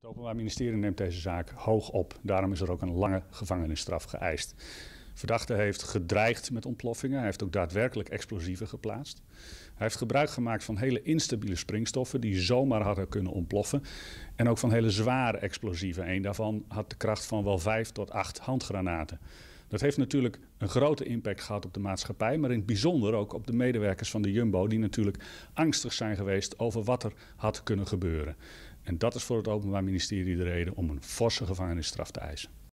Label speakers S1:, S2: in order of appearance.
S1: Het Openbaar Ministerie neemt deze zaak hoog op. Daarom is er ook een lange gevangenisstraf geëist. Verdachte heeft gedreigd met ontploffingen. Hij heeft ook daadwerkelijk explosieven geplaatst. Hij heeft gebruik gemaakt van hele instabiele springstoffen die zomaar hadden kunnen ontploffen. En ook van hele zware explosieven. Eén daarvan had de kracht van wel vijf tot acht handgranaten. Dat heeft natuurlijk een grote impact gehad op de maatschappij, maar in het bijzonder ook op de medewerkers van de Jumbo, die natuurlijk angstig zijn geweest over wat er had kunnen gebeuren. En dat is voor het Openbaar Ministerie de reden om een forse gevangenisstraf te eisen.